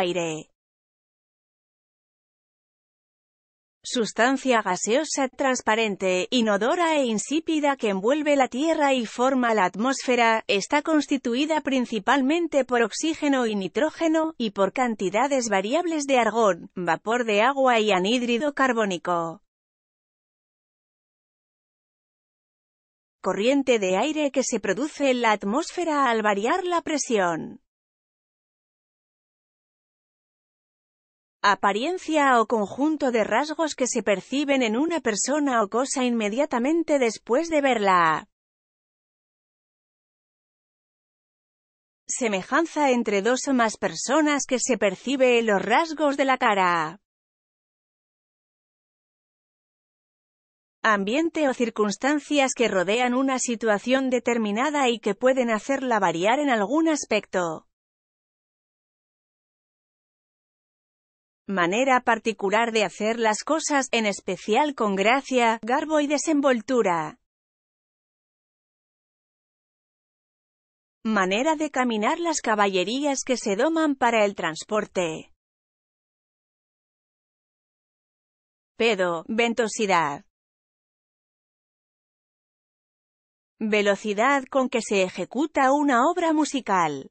aire. Sustancia gaseosa transparente, inodora e insípida que envuelve la Tierra y forma la atmósfera, está constituida principalmente por oxígeno y nitrógeno, y por cantidades variables de argón, vapor de agua y anhídrido carbónico. Corriente de aire que se produce en la atmósfera al variar la presión. apariencia o conjunto de rasgos que se perciben en una persona o cosa inmediatamente después de verla. Semejanza entre dos o más personas que se percibe en los rasgos de la cara. Ambiente o circunstancias que rodean una situación determinada y que pueden hacerla variar en algún aspecto. manera particular de hacer las cosas, en especial con gracia, garbo y desenvoltura. Manera de caminar las caballerías que se doman para el transporte. Pedo, ventosidad. Velocidad con que se ejecuta una obra musical.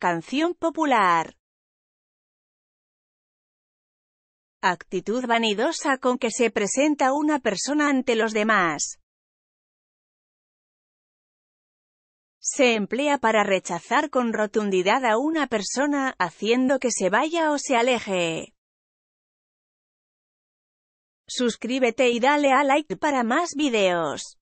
Canción popular. Actitud vanidosa con que se presenta una persona ante los demás. Se emplea para rechazar con rotundidad a una persona, haciendo que se vaya o se aleje. Suscríbete y dale a like para más videos.